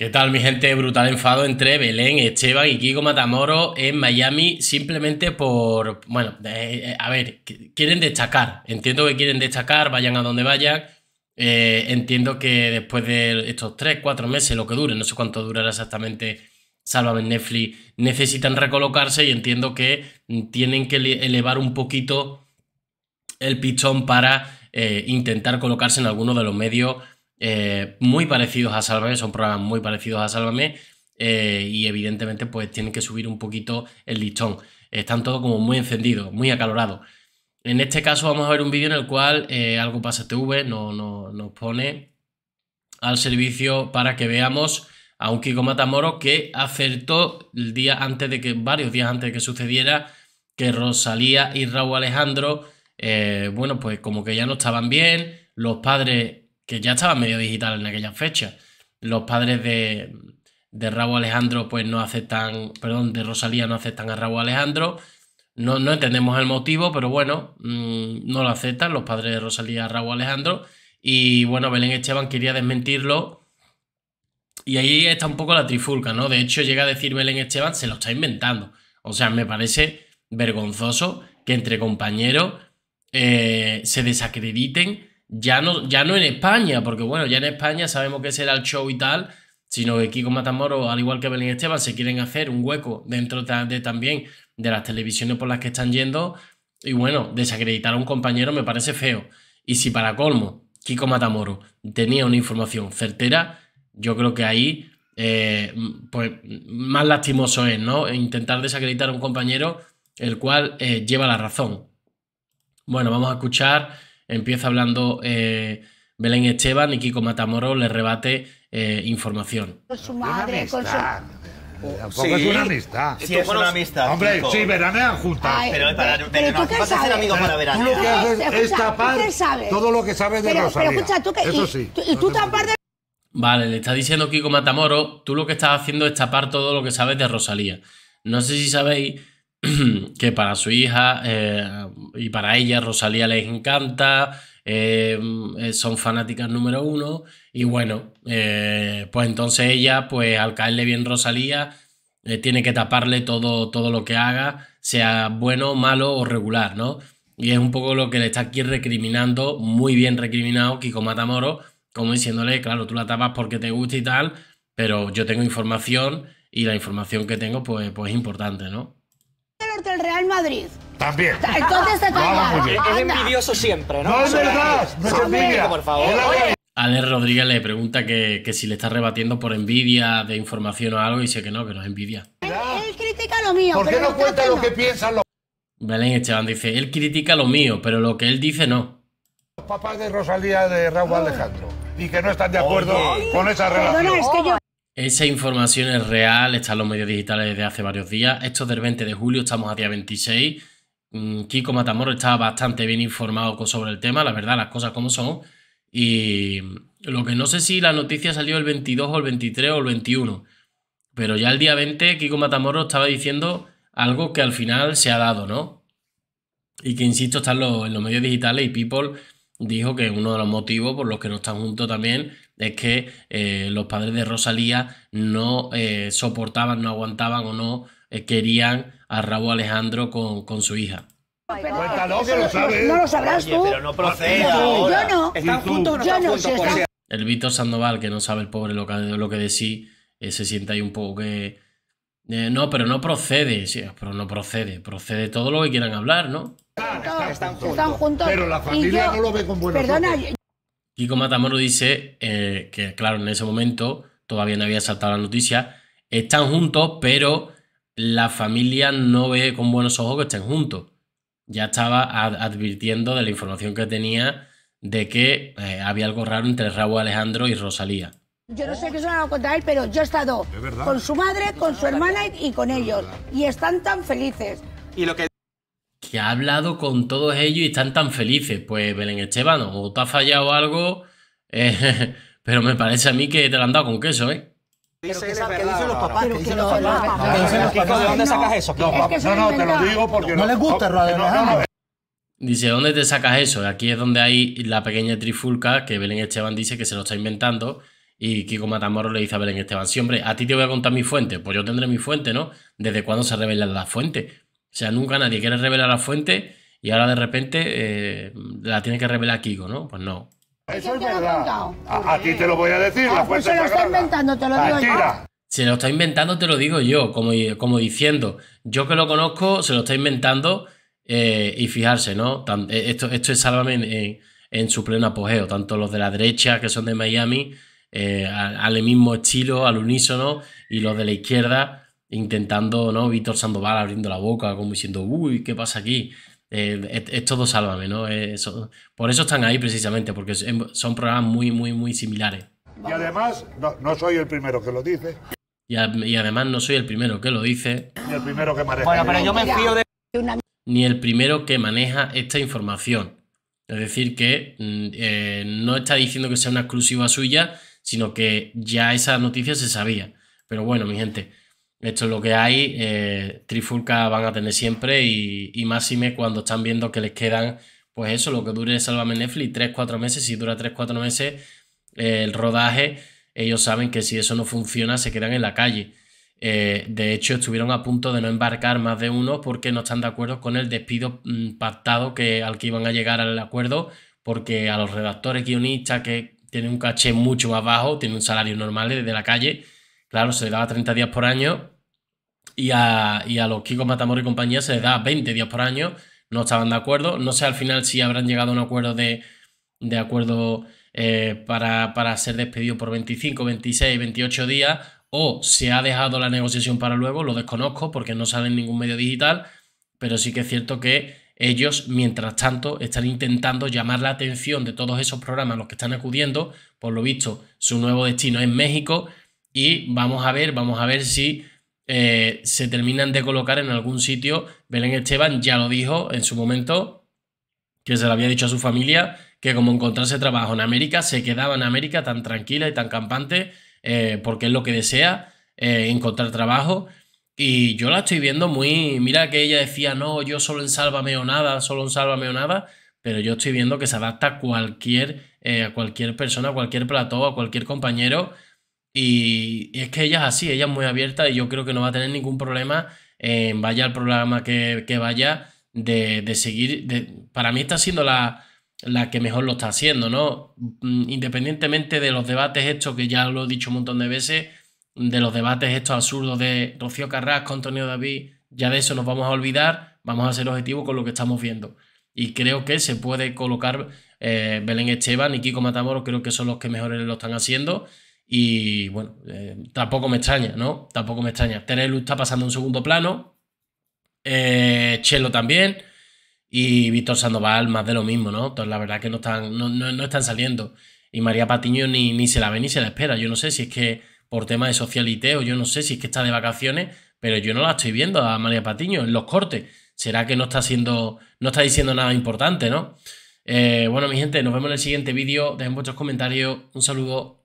¿Qué tal mi gente? Brutal enfado entre Belén, Esteban y Kiko Matamoro en Miami simplemente por, bueno, eh, eh, a ver, quieren destacar, entiendo que quieren destacar, vayan a donde vayan, eh, entiendo que después de estos 3, 4 meses, lo que dure, no sé cuánto durará exactamente Sálvame Netflix, necesitan recolocarse y entiendo que tienen que elevar un poquito el pichón para intentar colocarse en alguno de los medios eh, muy parecidos a Sálvame, son programas muy parecidos a Sálvame eh, y evidentemente pues tienen que subir un poquito el listón. Están todos como muy encendidos, muy acalorados. En este caso vamos a ver un vídeo en el cual eh, algo pasa TV no, nos pone al servicio para que veamos a un Kiko Matamoro que acertó el día antes de que, varios días antes de que sucediera, que Rosalía y Raúl Alejandro, bueno, pues como que ya no estaban bien, los padres que ya estaba medio digital en aquella fecha. Los padres de, de Alejandro, pues no aceptan, perdón, de Rosalía no aceptan a Raúl Alejandro. No, no entendemos el motivo, pero bueno, mm, no lo aceptan los padres de Rosalía a Raúl Alejandro. Y bueno, Belén Esteban quería desmentirlo. Y ahí está un poco la trifulca, ¿no? De hecho, llega a decir Belén Esteban, se lo está inventando. O sea, me parece vergonzoso que entre compañeros eh, se desacrediten ya no, ya no en España, porque bueno, ya en España sabemos que será el show y tal, sino que Kiko Matamoros, al igual que Belén Esteban, se quieren hacer un hueco dentro de, también de las televisiones por las que están yendo. Y bueno, desacreditar a un compañero me parece feo. Y si para colmo, Kiko Matamoros tenía una información certera, yo creo que ahí, eh, pues más lastimoso es, ¿no? Intentar desacreditar a un compañero el cual eh, lleva la razón. Bueno, vamos a escuchar Empieza hablando eh, Belén Esteban y Kiko Matamoro le rebate eh, información. Con su madre, con su... Oh, Tampoco sí. es una amistad. Sí, es una amistad. Hombre, sí, veranean juntas. pero pero, no, tú vas a ser amigos para veranear. Tú lo que haces es tapar todo lo que sabes de Rosalía. Eso sí. Y, tú tapar de... Vale, le está diciendo Kiko Matamoro. tú lo que estás haciendo es tapar todo lo que sabes de Rosalía. No sé si sabéis que para su hija eh, y para ella Rosalía les encanta, eh, eh, son fanáticas número uno y bueno, pues entonces ella, pues al caerle bien Rosalía, tiene que taparle todo, todo lo que haga, sea bueno, malo o regular, ¿no? Y es un poco lo que le está aquí recriminando, muy bien recriminado Kiko Matamoro, como diciéndole, claro, tú la tapas porque te gusta y tal, pero yo tengo información y la información que tengo pues, pues es importante, ¿no? del Real Madrid. También. Entonces te ah, Es envidioso siempre, ¿no? No es verdad. No es envidia. Por favor. Alex Rodríguez le pregunta que, que si le está rebatiendo por envidia de información o algo y dice que no, que no es envidia. Él, critica lo mío. ¿Por qué no cuenta lo que piensan los... Belén Esteban dice, él critica lo mío, pero lo que él dice no. Los papás de Rosalía de Raúl oh. Alejandro y que no están de acuerdo con esa relación. Esa información es real, está en los medios digitales desde hace varios días. Esto es del 20 de julio, estamos a día 26. Mm, Kiko Matamoros estaba bastante bien informado sobre el tema, la verdad, las cosas como son. Y lo que no sé si la noticia salió el 22 o el 23 o el 21, pero ya el día 20 Kiko Matamoros estaba diciendo algo que al final se ha dado, ¿no? Y que, insisto, están en los medios digitales y People dijo que uno de los motivos por los que no están juntos también es que eh, los padres de Rosalía no eh, soportaban, no aguantaban o no eh, querían a Raúl Alejandro con, con su hija. Cuéntalo que lo sabes. No lo sabrás tú. pero no proceda. Yo no. ¿Están juntos El Víctor Sandoval, que no sabe el pobre lo que, lo que de sí, se siente ahí un poco que eh, no, pero no procede, sí, pero no procede. Procede todo lo que quieran hablar, ¿no? Están, juntos, Pero la familia no lo ve con buenos ojos. Kiko Matamoro dice eh, que, claro, en ese momento todavía no había saltado la noticia. Están juntos, pero la familia no ve con buenos ojos que estén juntos. Ya estaba advirtiendo de la información que tenía de que eh, había algo raro entre Raúl Alejandro y Rosalía. Yo no sé qué suena contra él, pero yo he estado con su madre, con su hermana y, con ellos. Y están tan felices. Y lo que... ha hablado con todos ellos y están tan felices. Pues Belén Esteban, o te ha fallado algo, eh, pero me parece a mí que te lo han dado con queso, ¿eh? Dice que dicen los ¿De dónde sacas eso? No, no, te lo digo porque no, les gusta, radio. Dice, ¿dónde te sacas eso? Aquí es donde hay la pequeña trifulca que Belén Esteban dice que se lo está inventando y Kiko Matamoros le dice a Belén Esteban, sí, hombre, a ti te voy a contar mi fuente. Pues yo tendré mi fuente, ¿no? ¿Desde cuándo se revela la fuente? O sea, nunca nadie quiere revelar la fuente y ahora de repente eh, la tiene que revelar Kiko, ¿no? Pues no. Eso es verdad. A, ti te lo voy a decir. la ah, pues fuente se lo está inventando, te lo digo yo. Se lo está inventando, te lo digo yo, como, diciendo, yo que lo conozco, se lo está inventando eh, y fijarse, ¿no? Eh, esto, esto es Sálvame en, en su pleno apogeo, tanto los de la derecha que son de Miami eh, al mismo estilo, al unísono, y los de la izquierda intentando, ¿no? Víctor Sandoval abriendo la boca, como diciendo, uy, ¿qué pasa aquí? Eh, es, todo sálvame, ¿no? Eh, eso, por eso están ahí precisamente, porque son programas muy, muy, muy similares. Y además, no, soy el primero que lo dice. Y, además no soy el primero que lo dice. Ni el primero que maneja. Ni el primero que maneja esta información. Es decir, que mm, no está diciendo que sea una exclusiva suya, sino que ya esa noticia se sabía. Pero bueno, mi gente, esto es lo que hay. Eh, trifulca van a tener siempre y, y máxime cuando están viendo que les quedan, pues eso, lo que dure Sálvame Netflix, 3-4 meses. Si dura 3-4 meses eh, el rodaje, ellos saben que si eso no funciona, se quedan en la calle. Eh, de hecho, estuvieron a punto de no embarcar más de uno porque no están de acuerdo con el despido mm, pactado que, al que iban a llegar al acuerdo, porque a los redactores, guionistas que tiene un caché mucho más bajo, tiene un salario normal desde la calle. Claro, se le daba 30 días por año y a, los Kiko Matamoros y compañía se les daba 20 días por año. No estaban de acuerdo. No sé al final si habrán llegado a un acuerdo de, de acuerdo eh, para, para ser despedido por 25, 26, 28 días o se ha dejado la negociación para luego, lo desconozco porque no sale en ningún medio digital, pero sí que es cierto que ellos, mientras tanto, están intentando llamar la atención de todos esos programas a los que están acudiendo. Por lo visto, su nuevo destino es México y vamos a ver, vamos a ver si eh, se terminan de colocar en algún sitio. Belén Esteban ya lo dijo en su momento, que se lo había dicho a su familia, que como encontrarse trabajo en América, se quedaba en América tan tranquila y tan campante, eh, porque es lo que desea, eh, encontrar trabajo y yo la estoy viendo muy. Mira que ella decía, no, yo solo en Sálvame o nada, solo en Sálvame o nada, pero yo estoy viendo que se adapta a cualquier, eh, a cualquier persona, a cualquier plató, a cualquier compañero. Y, es que ella es así, ella es muy abierta y yo creo que no va a tener ningún problema, en vaya al programa que, vaya, de, seguir. De, para mí está siendo la, la que mejor lo está haciendo, ¿no? Mm, independientemente de los debates, hechos que ya lo he dicho un montón de veces de los debates estos absurdos de Rocío Carrasco, Antonio David, ya de eso nos vamos a olvidar, vamos a ser objetivos con lo que estamos viendo. Y creo que se puede colocar eh, Belén Esteban y Kiko Matamoros, creo que son los que mejores lo están haciendo. Y bueno, eh, tampoco me extraña, ¿no? Tampoco me extraña. Terelu está pasando un segundo plano. Eh, Chelo también. Y Víctor Sandoval, más de lo mismo, ¿no? Entonces, la verdad que no están, no, están saliendo. Y María Patiño ni, ni se la ve ni se la espera. Yo no sé si es que por tema de o yo no sé si es que está de vacaciones, pero yo no la estoy viendo a María Patiño en los cortes. ¿Será que no está haciendo, no está diciendo nada importante, no? Eh, bueno, mi gente, nos vemos en el siguiente vídeo. Dejen vuestros comentarios. Un saludo.